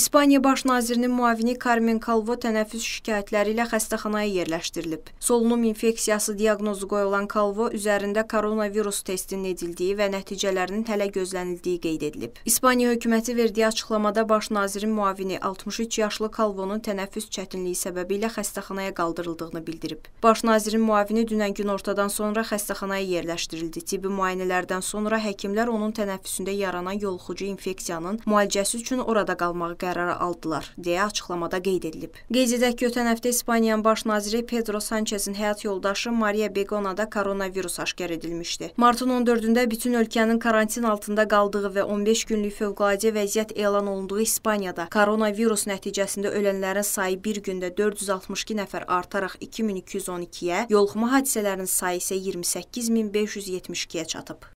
İspaniya Baş nazirinin müavini Carmen Calvo tənəffüs şikayətləri ilə xəstəxanaya yerləşdirilib. Solunum infeksiyası diaqnozu qoyulan Calvo üzərində koronavirus testinin edildiyi və nəticələrinin hələ gözlənildiyi qeyd edilib. İspaniya hökuməti verdiyi açıqlamada baş nazirin müavini 63 yaşlı Calvonun tənəffüs çətinliyi səbəbilə xəstəxanaya qaldırıldığını bildirib. Baş nazirin müavini dünən gün ortadan sonra xəstəxanaya yerləşdirildi. Tibbi müayinələrdən sonra həkimlər onun tənəffüsündə yaranan yoluxucu infeksiyanın müalicəsi üçün orada qalmağı qərar qərara aldılar, deyə açıqlamada qeyd edilib. Qeyd edək ki, ötən həftə İspaniyanın baş naziri Pedro Sanchezin həyat yoldaşı Maria Begonada koronavirus aşkar edilmişdi. Martın 14-də bütün ölkənin karantin altında qaldığı və 15 günlük fövqəladə vəziyyət elan olunduğu İspaniyada koronavirus nəticəsində ölənlərin sayı bir gündə 462 nəfər artaraq 2212-yə, yoluxma hadisələrinin sayı isə 28572-yə çatıb.